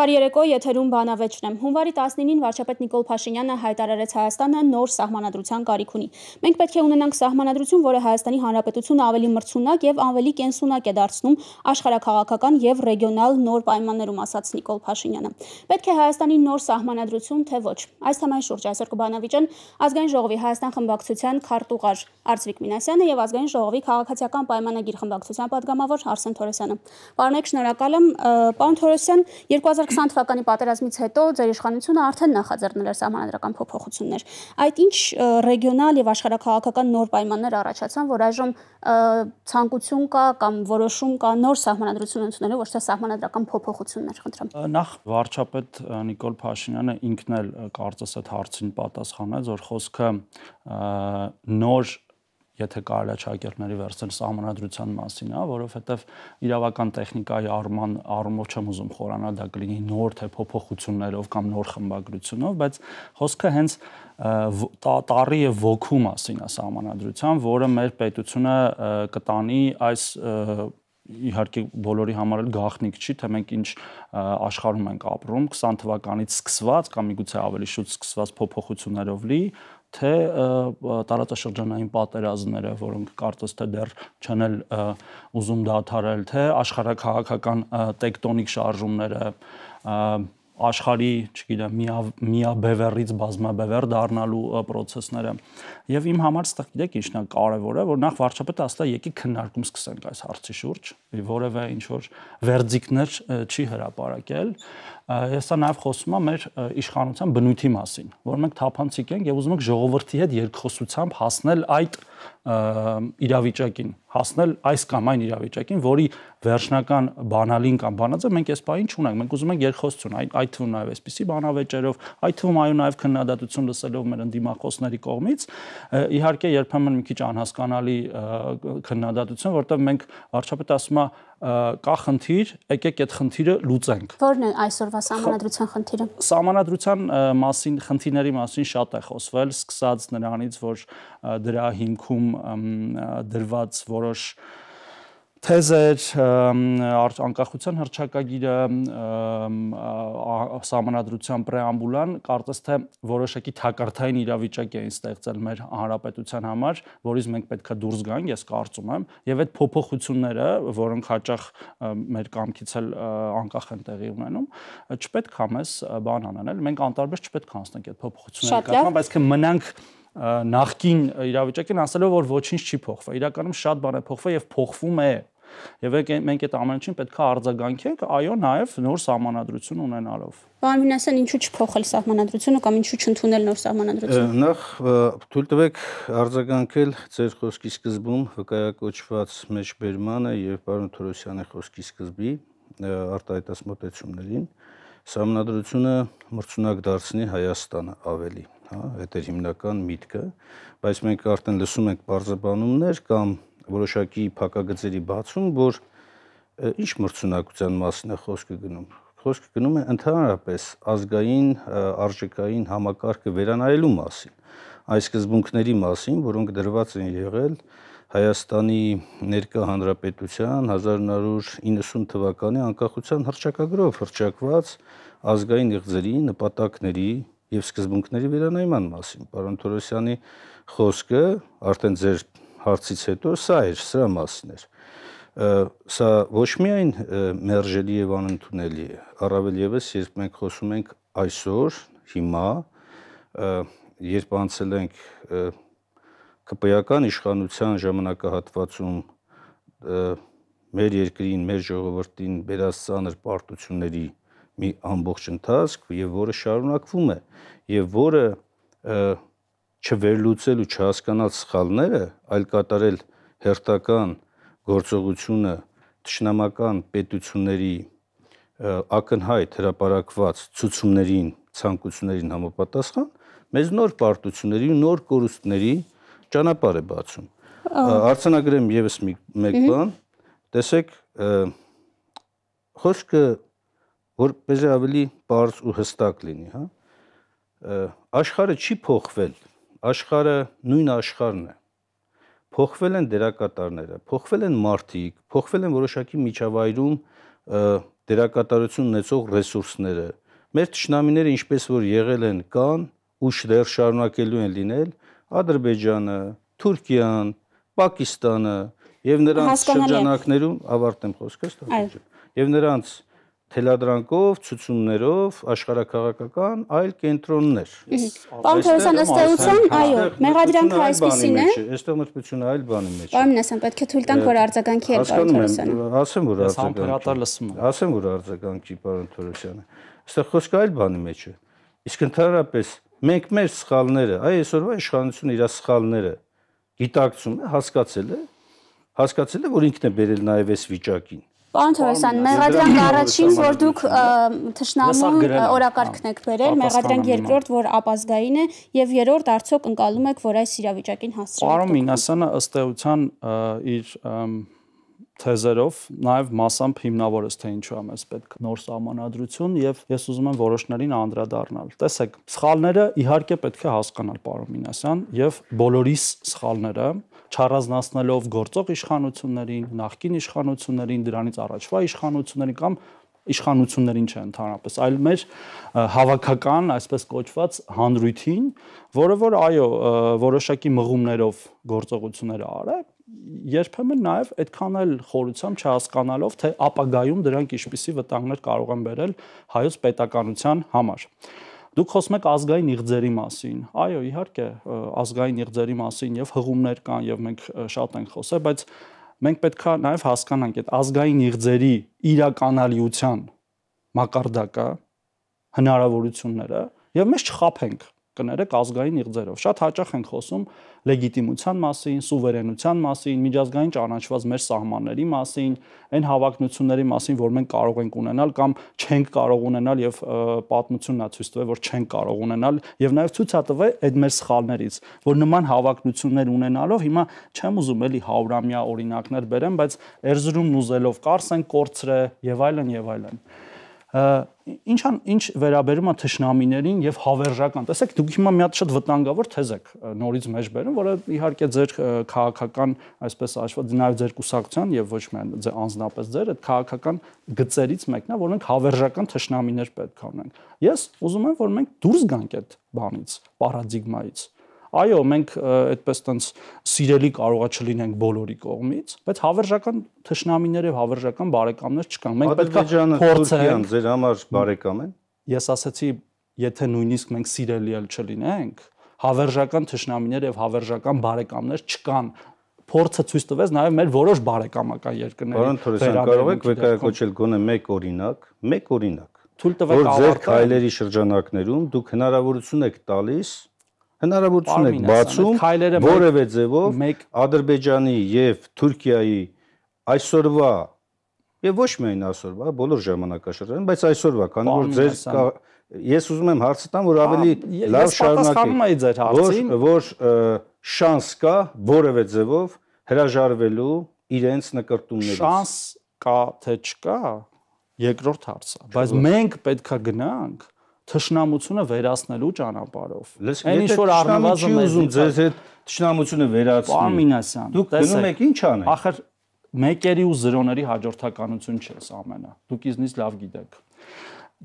Բարի երեկո, եթերում բանավեճն եմ։ Հունվարի 19-ին վարչապետ Նիկոլ Փաշինյանը հայտարարեց Հայաստանը նոր սահմանադրության կարիք ունի։ Մենք պետք է ունենանք սահմանադրություն, որը Հայաստանի Հանրապետությունը ավելի մրցունակ եւ ավելի կենսունակ է դարձնում աշխարհակաղակական եւ ռեգիոնալ նոր պայմաններում, ասաց Նիկոլ Փաշինյանը։ Պետք է Հայաստանի նոր սահմանադրություն թե ոչ։ Այս թեմայի շուրջ այսօր կբանավիճեն ազգային ժողովի Հայաստան խմբակցության քարտուղար Արծվիկ Մինասյանը եւ ազգային ժողովի քաղաքացիական պայմանագիր խմբակցության падգամավոր Արսեն Թորեսյանը։ Պարոնեք, շնորհակալ եմ։ Պարոն Թորեսյան, 2000 2020 թվականի պատերազմից հետո ձեր իշխանությունը արդեն նախաձեռնել էր սահմանադրական փոփոխություններ։ Այդ ինչ ռեգիոնալ եւ աշխարհակաղակական նոր պայմաններ առաջացան, որ այժմ ցանկություն կա կամ որոշում կա նոր սահմանադրություն ընդունելու ոչ թե սահմանադրական փոփոխություններ, խնդրեմ։ Նախ վարչապետ Նիկոլ Փաշինյանը ինքն էլ կարծես այդ հարցին պատասխանեց, որ խոսքը նոր եթե կարելի շակերտների վերցնել համանadrության մասին, հա, որովհետև իրավական տեխնիկայի առման առումով չեմ ուզում խորանալ, դա կլինի նոր թե փոփոխություններով կամ նոր խմբագրությունով, բայց խոսքը հենց տարի եւ ոգու մասին է համանadrության, որը մեր պետությունը կտանի այս իհարկե բոլորի համար էլ գաղտնիք չի, թե մենք ինչ աշխարհում ենք ապրում 20 թվականից սկսված կամ միգուցե ավելի շուտ սկսված փոփոխություններով լի, թե տարածաշրջանային պատերազմները, որոնք կարծես թե դեռ չեն էլ ուզում դադարել, թե աշխարհակահաղական տեկտոնիկ շարժումները, աշխարհի, չգիտեմ, միաբևեռից բազմաբևեռ դառնալու process-ները։ Եվ իմ համար ստեղ գիտեք ինչն է կարևորը, որ նախ վարչապետը ասա եկի քննարկում սկսենք այս հարցի շուրջ, որևէ ինչ որ վերդիկտներ չի հրապարակել։ Հեսա նաև խոսում է մեր իշխանության բնույթի մասին, որ մենք թափանցիկ ենք եւ ուզում ենք ժողովրդի հետ երկխոսությամբ հասնել այդ իրավիճակին, հասնել այս կամ այն իրավիճակին, որի վերջնական բանալին կամ բանածը մենք այս բանին չունենք։ Մենք ուզում ենք երկխոսություն, այդ այդ թվում նաև այսպիսի բանավեճերով, այդ թվում այո նաև քննադատություն լսելով մեր ընդդիմախոսների կողմից, իհարկե երբեմն մի քիչ անհասկանալի քննադատություն, որտեղ մենք վարչապետը ասում է կա խնդիր, եկեք այդ խնդիրը լուծենք։ Որն է այսօրվա համանadrության խնդիրը։ Համանadrության մասին, խնդիրների մասին շատ է խոսվել, սկսած նրանից, որ դրա հիմք գրքում դրված որոշ թեզեր անկախության հրճակագիրը համանadrության պրեամբուլան կարծես թե որոշակի թակարդային իրավիճակ էին ստեղծել մեր հանրապետության համար, որից մենք պետքա դուրս գանք, ես կարծում եմ, եւ այդ փոփոխությունները, որոնք հաճախ մեր կամքից էլ անկախ են տեղի ունենում, չպետք է մեզ բան անանել, մենք անտարբեր չպետք է անցնենք այդ փոփոխությունների կապը, բայց կը մնանք նախքին իրավիճակին ասելով որ ոչինչ չի փոխվա։ Իրականում շատ բան է փոխվել եւ փոխվում է։ Եվ մենք այդ ամեն ինչին պետք է արձագանքենք, այո, նաև նոր սահմանադրություն ունենալով։ Պարոն Մինասյան, ինչու՞ չփոխել սահմանադրությունը կամ ինչու՞ չընդունել նոր սահմանադրություն։ Նախ թույլ տվեք արձագանքել ձեր խոսքի սկզբում վկայակոչված մեջբերմանը եւ պարոն Թորոսյանի խոսքի սկզբի արտահայտած մտեցումներին։ Սամնադրությունը մրցունակ դարձնի Հայաստանը ավելի, հա, այդ էր հիմնական միտքը, բայց մենք արդեն լսում ենք բարձաբանումներ կամ որոշակի փակագծերի բացում, որ ինչ մրցունակության մասին է խոսքը գնում։ Խոսքը գնում է ընդհանրապես ազգային արժեքային համակարգը վերանայելու մասին, այս սկզբունքների մասին, որոնք դրված են եղել եղ Հայաստանի ներկա հանրապետության 1990 թվականի անկախության հռչակագրով հռչակված ազգային իղձերի նպատակների եւ սկզբունքների վերանայման մասին։ Պարոն Թորոսյանի խոսքը արդեն ձեր հարցից հետո սա էր, սրա մասին էր։ Սա ոչ միայն մերժելի եւ անընդունելի է, առավել եւս երբ մենք խոսում ենք այսօր, հիմա, երբ անցել ենք և, ԿՊԵ-ական իշխանության ժամանակահատվածում մեր երկրին, մեր ժողովրդին վերած ցաներ պարտությունների մի ամբողջ ընթացք եւ որը շարունակվում է եւ որը չվերլուծել ու չհասկանալ սխալները, այլ կատարել հերթական գործողությունը ճշնամական պետությունների ակնհայտ հրապարակված ցուցումներին, ցանկություններին համապատասխան մեզ նոր պարտությունների, նոր կորուստների ճանապարհ է բացում։ Արցանագրեմ եւս մի մեկ բան։ Տեսեք, խոսքը որպես ավելի բարձ ու հստակ լինի, հա։ Աշխարը չի փոխվել։ Աշխարը նույն աշխարհն է։ Փոխվել են դերակատարները, փոխվել են մարդիկ, փոխվել են որոշակի միջավայրում դերակատարություն ունեցող ռեսուրսները։ Մեր ճշնամիները ինչպես որ եղել են կան, ու շներ շարունակելու են լինել, Ադրբեջանը, Թուրքիան, Պակիստանը եւ նրանց շրջանակներում ավարտեմ խոսքս տաճը։ Եվ նրանց թելադրանքով, ցուցումներով աշխարհակաղակական այլ կենտրոններ։ Պարոն Թորոսյան, ըստ էության, այո, մեղադրանքը այսպեսին է։ Այստեղ մտքությունը այլ բանի մեջ է։ Պարոն Նասյան, պետք է թույլ տանք, որ արձագանքի է պարոն Թորոսյանը։ Ասեմ, որ արձագանքի։ Ասեմ, որ արձագանքի պարոն Թորոսյանը։ Այստեղ խոսքը այլ բանի մեջ է։ Իսկ ընդհանրապես Մենք մեր սխալները, այ այսօրվա իշխանությունը իր սխալները գիտակցում է, հասկացել է, հասկացել է, որ ինքն է բերել նաև այս վիճակին։ Պարոն Թորոսյան, Մեղադրանք առաջին, որ դուք թշնամու օրակարգն եք բերել, Մեղադրանք երկրորդ, որ ապազգային է, եւ երրորդ արդյոք ընկալում եք, որ այս իրավիճակին հասցրել եք։ Պարոն Մինասյանը ըստ էության իր թեզերով նաև massամբ հիմնավորես թե ինչու է մեզ պետք նոր համանadrություն եւ ես ուզում եմ որոշներին անդրադառնալ։ Տեսեք, սխալները իհարկե պետք է հասկանալ պարոն Մինասյան եւ բոլորիս սխալները չառանձնացնելով գործող իշխանություններին, նախկին իշխանություններին, դրանից առաջվա իշխանություններին կամ իշխանություններին չէ ընդհանրապես, այլ մեր հավաքական, այսպես կոչված հանրույթին, որը որ այո, որոշակի մղումներով գործողությունները արել երբեմն նաև այդքան էլ խորությամբ չհասկանալով, թե ապագայում դրանք ինչպիսի վտանգներ կարող են բերել հայոց պետականության համար։ Դուք խոսում եք ազգային իղձերի մասին։ Այո, իհարկե, ազգային իղձերի մասին եւ հղումներ կան եւ մենք շատ ենք խոսել, բայց մենք պետքա նաեւ հասկանանք այդ ազգային իղձերի իրականալիության մակարդակը, հնարավորությունները եւ մենք չխափենք կներեք ազգային իղձերով։ Շատ հաճախ ենք խոսում լեգիտիմության մասին, սուվերենության մասին, միջազգային ճանաչված մեր սահմանների մասին, այն հավակնությունների մասին, որ մենք կարող ենք ունենալ կամ չենք կարող ունենալ եւ պատմությունն է ցույց տվել, որ չենք կարող ունենալ եւ նաեւ ցույց է տվել այդ մեր սխալներից, որ նման հավակնություններ ունենալով հիմա չեմ ուզում էլի 100-ամյա օրինակներ բերեմ, բայց Էրզրումն ուզելով կարս են կորցրե եւ այլն եւ այլն։ և այլն ինչան ինչ վերաբերում է թշնամիներին եւ հավերժական։ Տեսեք, դուք հիմա մի հատ շատ վտանգավոր թեզ եք նորից մեջ բերում, որը իհարկե ձեր քաղաքական, այսպես ասված, նաև ձեր կուսակցության եւ ոչ միայն ձեր անձնապես ձեր այդ քաղաքական գծերից մեկն է, որ մենք հավերժական թշնամիներ պետք է ունենք։ Ես ուզում եմ, որ մենք դուրս գանք այդ բանից, պարադիգմայից։ Այո, մենք այդպես տենց սիրելի կարողա չլինենք բոլորի կողմից, բայց հավերժական թշնամիներ եւ հավերժական բարեկամներ չկան։ Մենք պետք է փորձենք ձեր համար բարեկամ են։ Ես ասացի, եթե նույնիսկ մենք սիրելի էլ չլինենք, հավերժական թշնամիներ եւ հավերժական բարեկամներ չկան փորձը ցույց տվեց նաև մեր որոշ բարեկամական երկրների։ Պարոն Թորեսյան, կարող եք վկայակոչել գոնե մեկ օրինակ, մեկ օրինակ։ Թույլ տվեք ավարտել։ Որ ձեր քայլերի շրջանակներում դուք հնարավորություն եք տալիս հնարավորություն եք բացում որևէ ձևով Ադրբեջանի եւ Թուրքիայի այսօրվա եւ ոչ միայն այսօրվա, բոլոր ժամանակաշրջանին, բայց այսօրվա, քանի որ ձեր ես ուզում եմ հարց տամ, որ ավելի լավ շարունակեք։ Որ որ շանս կա որևէ ձևով հրաժարվելու իրենց նկարտումներից։ Շանս կա թե չկա, երկրորդ հարցը։ Բայց մենք պետքա գնանք թշնամությունը վերացնելու ճանապարհով։ Այն ինչ որ առնվազն մեզ ձեզ հետ թշնամությունը վերացնի։ Պարմինասյան։ Դուք գնում եք ի՞նչ անեք։ Ախր մեկերի ու զրոների հաջորդականություն չէ սա ամենը։ Դուք ինձնից լավ գիտեք։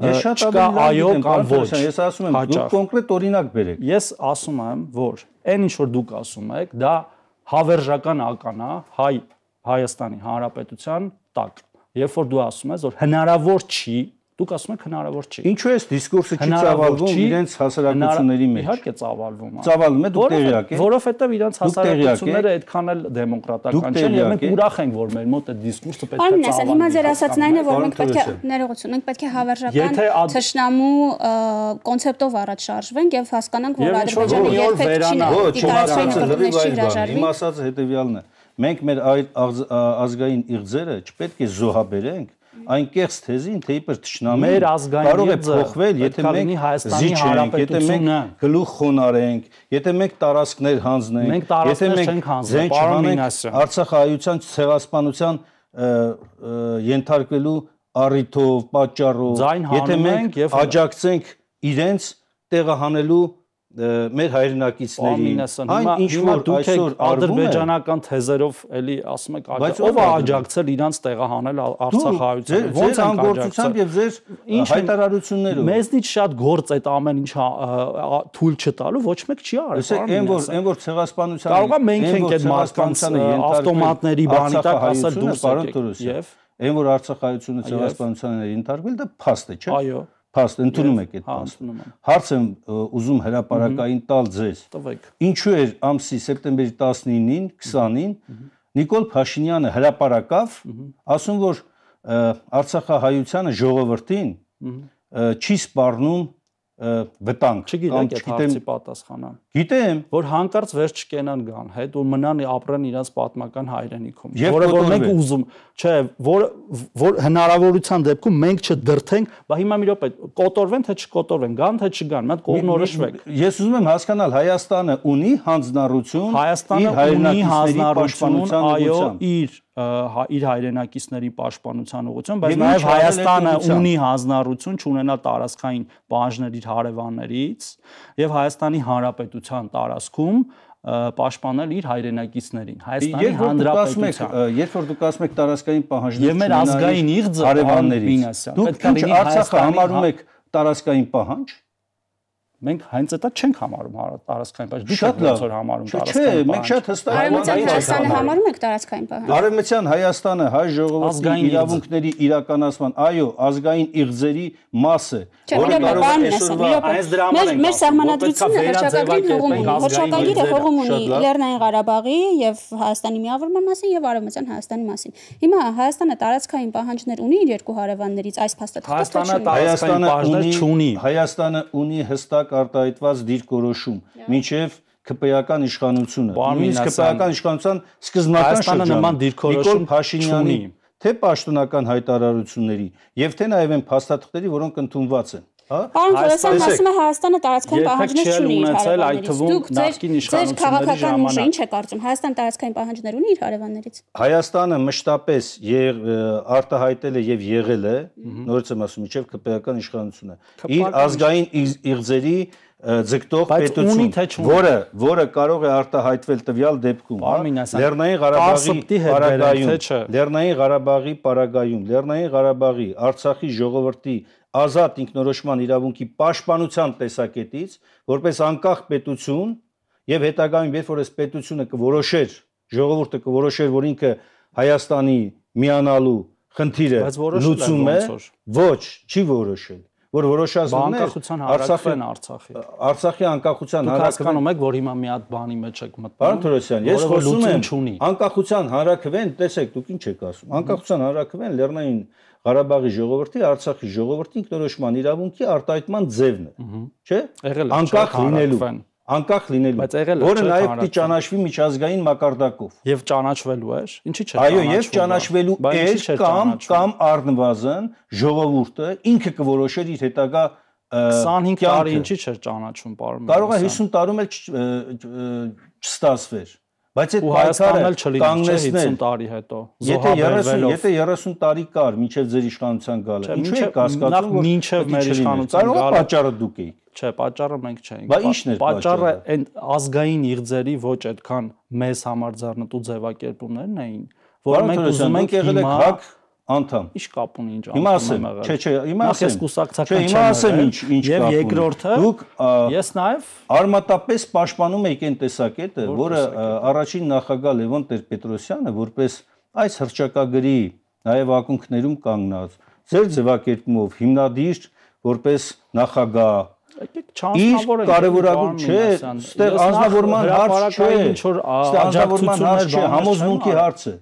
Ես շատ ավելի այո կամ ոչ։ Ես ասում եմ, դուք կոնկրետ օրինակ բերեք։ Ես ասում եմ, որ այն ինչ որ դուք ասում եք, դա հավերժական ականա հայ Հայաստանի Հանրապետության տակ։ Երբ որ դու ասում ես, որ հնարավոր չի Դուք ասում եք հնարավոր չի։ Ինչու է դիսկուրսը չի ծավալվում իրենց հասարակությունների մեջ։ Իհարկե ծավալվում է։ Ծավալվում է, դուք տեղյակ եք։ Որովհետև իրենց հասարակությունները այդքան էլ դեմոկրատական չեն, եւ մենք ուրախ ենք, որ մեր մոտ այդ դիսկուրսը պետք է ծավալվի։ Պարոն Նասան, հիմա ձեր ասածն այն է, որ մենք պետք է ներողություն, մենք պետք է հավերժական ճշնամու կոնցեպտով առաջ շարժվենք եւ հասկանանք, որ Ադրբեջանը երբեք չի դիտարկվում լրիվ այլ բան։ Իմ ասածը հետեւյալն է։ Մենք մեր այդ ազգային իղձերը չպետք է զոհաբերենք այն կեղծ թեզին, թե իբր ճշնամին կարող է փոխվել, եթե մենք զիջենք, եթե մենք գլուխ խոնարենք, եթե մենք տարածքներ հանձնենք, եթե մենք ձեն չհանենք Արցախ հայության ցեղասպանության ենթարկվելու առիթով, պատճառով, եթե մենք աջակցենք իրենց տեղահանելու մեր հայրենակիցների այն ինչ որ այսօր ադրբեջանական թեզերով էլի ասում եք ով է աջակցել իրանց տեղահանել արցախահայությանը ո՞նց են գործությամբ եւ ձեր հայտարարություններով մեզնից շատ գործ այդ ամեն ինչ թույլ չտալու ոչ մեկ չի արել ասեք այն որ այն որ ցեղասպանության կարող է մենք ենք այդ մարդկանցը ավտոմատների բանի տակ ասել դուրս եկեք եւ այն որ արցախահայությունը ցեղասպանության է ենթարկվել դա փաստ է չէ այո փաստ ընդունում եք այդ հա, փաստը։ Հարց եմ ուզում հրաապարակային տալ ձեզ։ Տվեք։ Ինչու էր ամսի սեպտեմբերի 19-ին, 20-ին Նիկոլ Փաշինյանը հրաապարակավ, ասում որ Արցախահայությանը ժողովրդին չի սպառնում վտանգ չգիտեմ այդ հարցի պատասխանը։ Գիտեմ, որ հանկարծ վերջ չկենան գան, հետ ու մնան ապրեն իրաց պատմական հայրենիքում, որը որ մենք ուզում, չէ, որ որ հնարավորության դեպքում մենք չդրթենք, բա հիմա մի ոպե կոտորվեն թե չկոտորվեն, գան թե չգան, մենք կողնորոշվենք։ Ես ուզում եմ հասկանալ Հայաստանը ունի հանձնարարություն իր հայրենակիցների պաշտպանության ուղղությամբ։ Այո, իր Հա, իր հայրենակիցների պաշտպանության ուղղություն, բայց նաև Հայաստանը ունի հանձնառություն չունենալ տարածքային բաժներ իր հարևաններից եւ Հայաստանի Հանրապետության տարածքում պաշտպանել իր հայրենակիցներին Հայաստանի Հանրապետության։ Երբ որ դուք ասում եք տարածքային պահանջներ եւ մեր ազգային իղձը հարևաններից, դուք ինչ Արցախը համարում հա- եք տարածքային պահանջ մենք հենց դա չենք համարում տարածքային բաժ։ Դու շատ լավ համարում տարածքային բաժ։ Չէ, մենք շատ հստակ Արևմտյան Հայաստանը համարում եք տարածքային բաժ։ Արևմտյան Հայաստանը հայ ժողովրդի իրավունքների իրականացման, այո, ազգային իղձերի մաս է, որը կարող է այսօրվա այս դրաման ենք։ Մեր սահմանադրությունը հրճակագրին ուղում ունի, հրճակագիրը հողում ունի Լեռնային Ղարաբաղի եւ Հայաստանի միավորման մասին եւ Արևմտյան Հայաստանի մասին։ Հիմա Հայաստանը տարածքային պահանջներ ունի իր երկու հարևաններից այս փաստաթղթը։ Հայաստանը տարածքային պահանջներ չունի։ Հայաստանը ունի հստակ հստակ արտահայտված դիրքորոշում, մինչև քպեական իշխանությունը։ Նույնիսկ քպեական իշխանության սկզբնական շրջանը նման դիրքորոշում Փաշինյանի թե պաշտոնական հայտարարությունների եւ թե նաեւ այն փաստաթղթերի, որոնք ընդունված են։ Հա։ պարոն Թորեսյան ասում է Հայաստանը տարածքային պահանջներ չունի իր հարևաններից։ Դուք ձեր քաղաքական ուժը ինչ է կարծում։ Հայաստան տարածքային պահանջներ ունի իր հարևաններից։ Հայաստանը մշտապես արտահայտել է եւ եղել է, նորից եմ ասում, իջև քպեական իշխանությունը։ Իր ազգային իղձերի ձգտող պետություն, որը որը կարող է արտահայտվել տվյալ դեպքում, հա? Լեռնային Ղարաբաղի պարագայում, Լեռնային Ղարաբաղի պարագայում, Լեռնային Ղարաբաղի Արցախի ժողովրդի ազատ ինքնորոշման իրավունքի պաշտպանության տեսակետից, որպես անկախ պետություն եւ հետագայում երբ որ այս պետությունը կորոշեր, ժողովուրդը կորոշեր, որ ինքը Հայաստանի միանալու խնդիրը լուծում է, ոչ, չի որոշել որ որոշածն է Արցախի Արցախի Արցախի անկախության հանրակրվեն։ Դուք հասկանում եք, որ հիմա մի հատ բանի մեջ եք մտնում։ Պարոն Թորոսյան, ես խոսում եմ անկախության հանրակրվեն, տեսեք, դուք ինչ եք ասում։ Անկախության հանրակրվեն Լեռնային Ղարաբաղի ժողովրդի, Արցախի ժողովրդի ինքնորոշման իրավունքի արտահայտման ձևն է, չէ՞։ Անկախ լինելու անկախ լինելու, բայց եղել է, որը նաև պիտի ճանաչվի միջազգային մակարդակով։ Եվ ճանաչվելու է, ինչի՞ չէ։ Այո, եւ ճանաչվելու է կամ կամ առնվազն ժողովուրդը ինքը կորոշեր իր հետագա 25 տարի ինչի՞ չէ ճանաչում, պարոն։ Կարող է 50 տարում էլ չստացվեր։ Բայց այդ պայքարը կանգնեցնել 50 տարի հետո։ Եթե 30, եթե 30 տարի կար մինչև ձեր իշխանության գալը, ինչու եք կասկածում, որ մինչև մեր իշխանության գալը պատճառը դուք էիք։ Չէ, պատճառը մենք չենք։ Բա ի՞նչն էր պատճառը։ Պատճառը այն ազգային իղձերի ոչ այդքան մեզ համար ձեռնտու ձևակերպումներն էին, որ մենք ուզում ենք եղել հակ անդամ։ Ինչ կապ ունի ինչ անդամ ասեմ։ Չէ, չէ, հիմա ասեմ։ Ես կուսակցական չեմ։ Չէ, հիմա ասեմ ինչ ինչ կապ ունի։ Եվ երկրորդը դուք ես նաև արմատապես պաշտպանում եք այն տեսակետը, որը առաջին նախագահ Լևոն Տեր-Պետրոսյանը որպես այս հրճակագրի նաև ակունքներում կանգնած ձեր ձևակերպումով հիմնադիր որպես նախագահ Եկեք չանցավորենք։ Իսկ կարևորագույն չէ, այստեղ անձնավորման հարց չէ։ Այստեղ անձնավորման հարց չէ, համոզմունքի հարց է։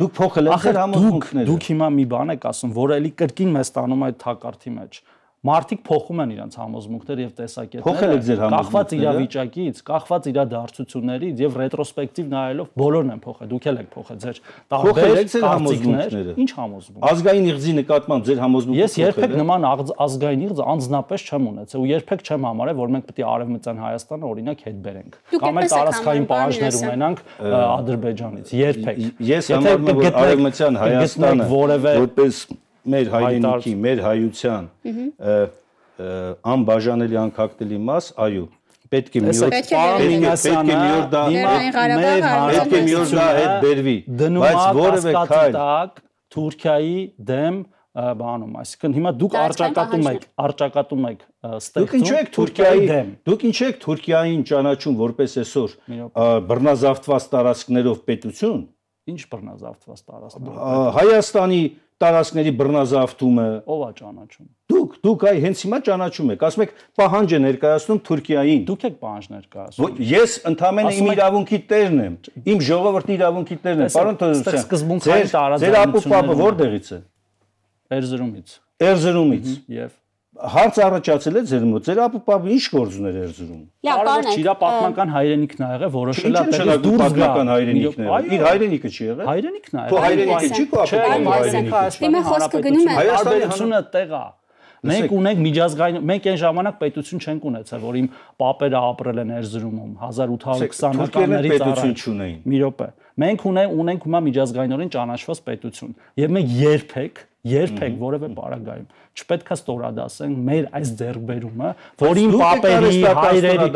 Դուք փոխել եք համոզմունքները։ Դուք հիմա մի բան եք ասում, որը էլի կրկին մեզ տանում է թակարդի մեջ մարդիկ փոխում են իրենց համոզմունքները եւ տեսակետները կախված իրավիճակից, կախված իրադարձություններից եւ ռետրոսպեկտիվ նայելով բոլորն են փոխել, դուք եք փոխել ձեր տարբեր համոզմունքները։ Ինչ համոզմունք։ Ազգային իղձի նկատմամբ ձեր համոզմունքը։ Ես երբեք նման ազգային իղձ անznապես չեմ ունեցել ու երբեք չեմ համարել, որ մենք պետք է արևմտյան Հայաստանը օրինակ հետ բերենք կամ էլ տարածքային պահանջներ ունենանք Ադրբեջանից։ Երբեք։ Ես համարում եմ, որ արևմտյան Հայաստանը որպես մեր հայրենիքի, մեր հայության անբաժանելի անկախտելի մաս, այո, պետք է մի օր պետք է մի օր դա մեր պետք է մի օր դա հետ բերվի բայց որևէ քայլ Թուրքիայի դեմ բանում, այսինքն հիմա դուք արճակատում եք, արճակատում եք ստեղծում։ Դուք ինչու եք Թուրքիայի դեմ։ Դուք ինչու եք Թուրքիային ճանաչում որպես այսօր բռնազավթված տարածքներով պետություն։ Ինչ բռնազավթված տարածքներ։ Հայաստանի տարածքների բռնազավթումը։ Ո՞վ է ճանաչում։ Դուք, դուք այ հենց հիմա ճանաչում եք, ասում եք պահանջ է ներկայացնում Թուրքիային։ Դուք եք պահանջ ներկայացնում։ Ես ընդամենը իմ իրավունքի տերն եմ, իմ ժողովրդի իրավունքի տերն եմ։ Պարոն Թոդոսյան, սկզբունքային տարաձայնությունները։ Ձեր ապուպապը որտեղից է։ Էրզրումից։ Էրզրումից։ Եվ հարց առաջացել է ձեր մոտ։ Ձեր ապապապը ինչ գործներ էր զրում։ Կարող չի դա պատմական հայրենիքն ա եղել, որոշել ա տեղի դուրս պատմական հայրենիքն է։ Իր հայրենիքը չի եղել։ Հայրենիքն ա եղել։ Քո հայրենիքը չի քո ապապապի հայրենիքը։ Հիմա խոսքը գնում է Հայաստանը տեղա։ Մենք ունենք միջազգային, մենք այն ժամանակ պետություն չենք ունեցել, որ իմ պապերը ապրել են Էրզրումում 1820-ականներից առաջ։ Մի րոպե։ Մենք ունենք ունենք հիմա միջազգայինորեն ճանաչված պետություն։ Եվ մենք երբեք երբեք որևէ պարագայում չպետքա ստորադասենք մեր այս ձեռբերումը, որին պապերի հայրերի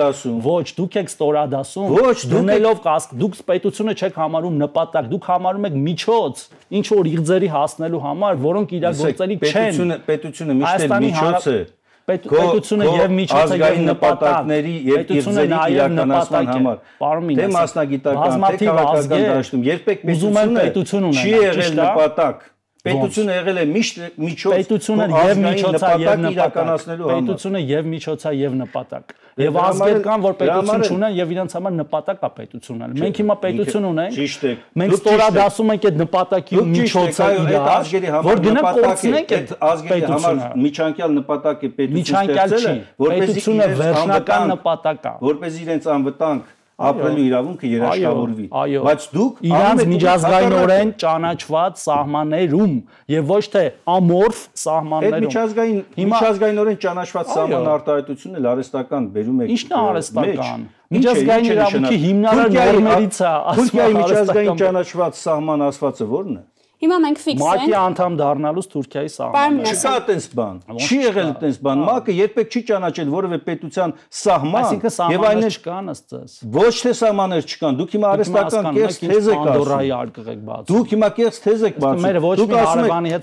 ոչ, դուք եք ստորադասում, ոչ, դունելով կասկ, դուք պետությունը չեք համարում նպատակ, դուք համարում եք միջոց, ինչ որ իղձերի հասնելու համար, որոնք իրագործելի չեն։ Պետությունը պետությունը միշտ էլ միջոց է։ Պետությունը եւ միջոցը եւ նպատակների եւ իրձերի իրականացման համար։ Թե մասնագիտական, թե քաղաքական դաշտում երբեք պետությունը չի եղել նպատակ Պետությունը եղել է միշտ միջոց պետությունը եւ միջոցա եւ նպատակ։ Պետությունը եւ միջոցա եւ նպատակ։ Եվ ազգեր կան, որ պետություն չունեն եւ իրենց համար նպատակ է պետությունը։ Մենք հիմա պետություն ունենք։ Ճիշտ է։ Մենք ստորադասում ենք այդ նպատակի միջոցը իրար, որ գնանք կորցնենք այդ ազգերի համար միջանկյալ նպատակը պետություն ստեղծելը, որպես պետությունը վերջնական նպատակ է։ Որպես իրենց անվտանգ ապրելու իրավունքը երաշխավորվի։ Բայց դուք իրանց միջազգայինորեն ճանաչված սահմաններում եւ ոչ թե ամորֆ սահմաններում։ Այդ միջազգային միջազգայինորեն ճանաչված սահման արտահայտությունը էլ արհեստական բերում է։ Ինչն է արհեստական։ Միջազգային իրավունքի հիմնարար նորմերից է։ Թուրքիայի միջազգային ճանաչված սահման ասվածը ո՞րն է։ Հիմա մենք ֆիքս ենք։ ՄԱԿ-ի անդամ դառնալուց Թուրքիայի սահմանը։ Չկա այդպես բան։ Չի եղել այդպես բան։ ՄԱԿ-ը երբեք չի ճանաչել որևէ պետության սահման։ Այսինքն սահմաններ չկան ըստս։ Ոչ թե սահմաններ չկան։ Դուք հիմա արհեստական կերս թեզ եք ասում։ Անդորայի արկղ եք բացում։ Դուք հիմա կերս թեզ եք բացում։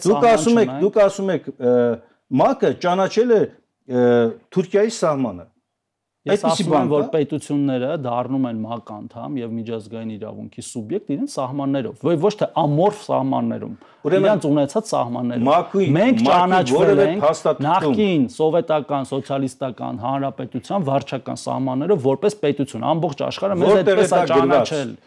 Դուք ասում եք, դուք ասում եք, դուք ասում եք ՄԱԿ-ը ճանաչել է Թուրքիայի սահմանը։ Ես ասում եմ, որ պետությունները դառնում են ՄԱԿ անդամ եւ միջազգային իրավունքի սուբյեկտ իրենց սահմաններով, ոչ թե ամորֆ սահմաններում, իրենց ունեցած սահմաններով։ Մենք ճանաչվել ենք նախկին սովետական, սոցիալիստական, հանրապետության վարչական սահմաններով որպես պետություն, ամբողջ աշխարհը մեզ այդպես է ճանաչել։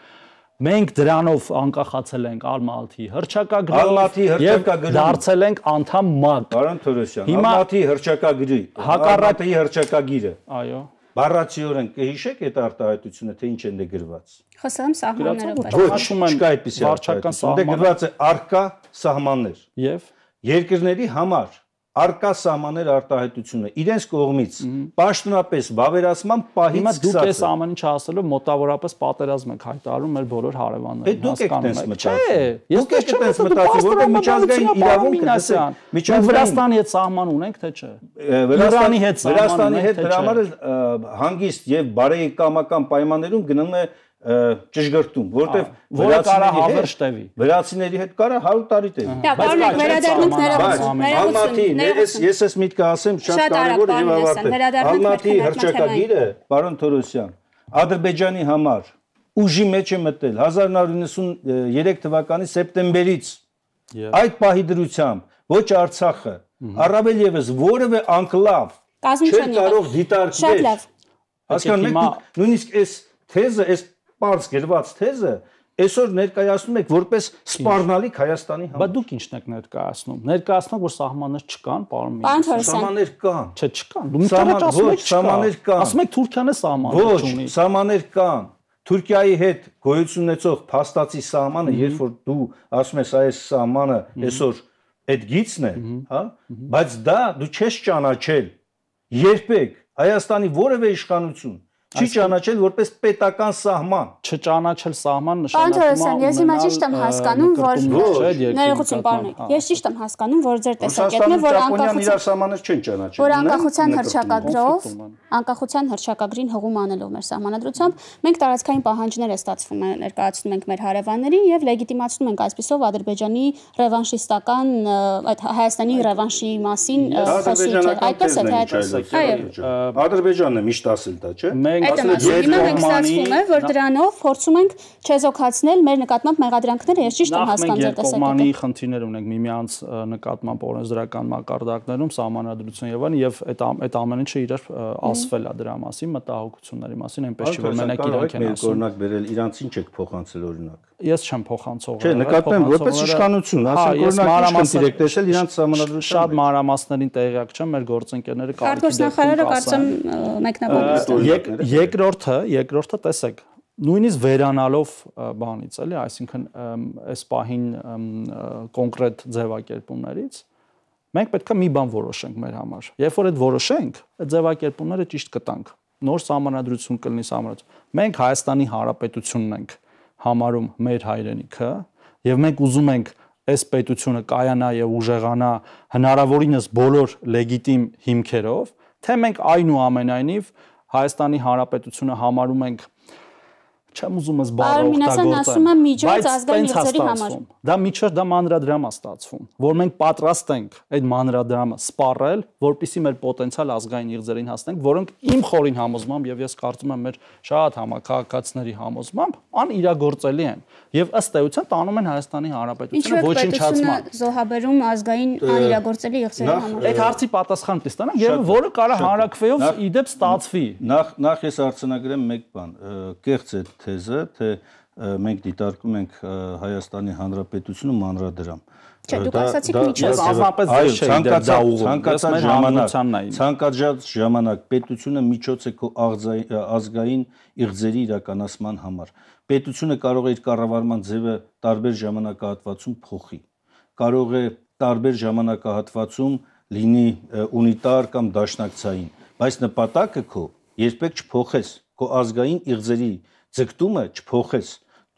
Մենք դրանով անկախացել ենք Ալմալթի հրճակագրի եւ դարձել ենք անդամ ՄԱԿ։ Պարոն Թորոսյան, Ալմալթի հրճակագրի, հակառակի հրճակագիրը։ Այո բառացիորեն կհիշեք այդ արտահայտությունը թե ինչ է ներգրված։ դե ԽՍՀՄ սահմաններով բաշխում են չկա այդպիսի վարչական սահման։ Դե գրված է արկա սահմաններ։ Եվ երկրների համար արկա սահմաններ արտահայտությունը իրենց կողմից պաշտոնապես վավերացման պահից Հիմա դուք այս ամենը չհասելով մոտավորապես պատերազմ եք հայտարարում մեր բոլոր հարևաններին հասկանում եք։ Չէ, ես դուք եք այդպես մտածում, որ միջազգային իրավունքն է, դե, միջազգային Վրաստանի հետ սահման ունենք, թե չէ։ Վրաստանի հետ Վրաստանի հետ դրա համար հանգիստ եւ բարեկամական պայմաններում գնում է ճշգրտում, որտեվ որը կարա հավերժ տևի։ Վրացիների հետ կարա 100 տարի տևի։ Բայց վերադառնանք ներողություն։ Алматы, ես ես ես միտքը ասեմ շատ կարևոր եւ ավարտել։ Алматы հրճակագիրը, պարոն Թորոսյան, Ադրբեջանի համար ուժի մեջ է մտել 1993 թվականի սեպտեմբերից։ Այդ պահի դրությամբ ոչ Արցախը, առավել եւս որևէ անկլավ չէր կարող դիտարկվել։ Հասկանու՞մ եք, նույնիսկ այս թեզը այս པարզ գրված թեզը այսօր ներկայացնում եք որպես սպառնալիք Հայաստանի համար։ Բա դուք ինչն եք ներկայացնում։ Ներկայացնող որ սահմաններ չկան, պարոն Մինիստ։ Սահմաններ կան։ Չէ, չկան։ Դու մտածած ասում եք սահմաններ կան։ Ասում եք Թուրքիան է սահմաններ չունի։ Ոչ, սահմաններ կան։ Թուրքիայի հետ գոյություն ունեցող փաստացի սահմանը, երբ որ դու ասում ես այս սահմանը այսօր այդ գիծն է, հա, բայց դա դու չես ճանաչել երբեք Հայաստանի որևէ իշխանություն չի ճանաչել որպես պետական սահման։ Չճանաչել սահման նշանակում է։ Պարոն ես հիմա ճիշտ եմ հասկանում, որ ներողություն պարոն, ես ճիշտ եմ հասկանում, որ ձեր տեսակետն է, որ անկախության իրար սահմանը չեն ճանաչել։ Որ անկախության հրճակագրով, անկախության հրճակագրին հողում անելով մեր սահմանադրությամբ, մենք տարածքային պահանջներ է ստացվում է ներկայացնում ենք մեր հարևաններին եւ լեգիտիմացնում ենք այսպիսով Ադրբեջանի ռևանշիստական այդ Հայաստանի ռևանշի մասին խոսքը։ Այդպես է թե այդպես։ Այո։ Ադրբեջանը միշտ ասել դա, չէ՞։ Մենք Այդ եմ ասում, հիմա մենք ստացվում է, որ դրանով փորձում ենք չեզոքացնել մեր նկատմամբ մեղադրանքները, ես ճիշտ եմ հասկանում ձեր տեսակետը։ Կողմանի խնդիրներ ունենք միմյանց նկատմամբ օրենսդրական մակարդակներում սահմանադրություն եւ այլն եւ այդ այդ ամեն ինչը իրար ասվել է դրա մասին, մտահոգությունների մասին, այնպես չի որ մենակ իրանք են ասում։ Օրինակ վերել, իրանց ինչ եք փոխանցել օրինակ։ Ես չեմ փոխանցողը։ Չէ, նկատեմ որպես իշխանություն, հա, ասենք օրինակ ինչ քննիր եք տեսել իրանց համանadrության։ Շատ մանրամասներին տեղյակ չեմ, մեր գործընկերները կարող են դեպքում ասեն։ Հարտոշ նախարարը կարծեմ մեկնաբանեց։ Երկրորդը, երկրորդը տեսեք, նույնիսկ վերանալով բանից էլի, այսինքն այս պահին կոնկրետ ձևակերպումներից մենք պետքա մի բան որոշենք մեր համար։ Երբ որ այդ որոշենք, այդ ձևակերպումները ճիշտ կտանք։ Նոր համանadrություն կլինի համանadrություն։ Մենք Հայաստանի Հանրապետությունն ենք համարում մեր հայրենիքը եւ մենք ուզում ենք այս պետությունը կայանա եւ ուժեղանա հնարավորինս բոլոր լեգիտիմ հիմքերով, թե մենք այնուամենայնիվ այն Հայաստանի Հանրապետությունը համարում ենք չեմ ուզում զբաղվել օգտագործել։ Արմինասյան ասում է միջոց ազգային լեզուների համար։ Դա միջոց դա մանրադրամ է ստացվում, որ մենք պատրաստ ենք այդ մանրադրամը սպառել, որpիսի մեր պոտենցիալ ազգային լեզուներին հասնենք, որոնք իմ խորին համոզմամբ եւ ես կարծում եմ մեր շատ համակարգացների համոզմամբ անիրագործելի են եւ ըստ էության տանում են Հայաստանի Հանրապետությունը ոչնչացման։ Զոհաբերում ազգային անիրագործելի իղձերի համար։ Այդ հարցի պատասխան կստանանք եւ որը կարա հանրակրվեով իդեպ ստացվի։ Նախ նախ ես արցանագրեմ մեկ բան, կեղծ այդ թեզը, թե մենք դիտարկում ենք Հայաստանի Հանրապետությունը մանրադրամ։ Չէ, դուք ասացիք միջոց, ազնապես չէ, ցանկացած ցանկացած ժամանակ, ցանկացած ժամանակ պետությունը միջոց է ազգային իղձերի իրականացման համար։ Պետությունը կարող է իր կառավարման ձևը տարբեր ժամանակահատվածում փոխի։ Կարող է տարբեր ժամանակահատվածում լինի ունիտար կամ դաշնակցային, բայց նպատակը քո երբեք չփոխես, քո ազգային իղձերի ձգտումը չփոխես։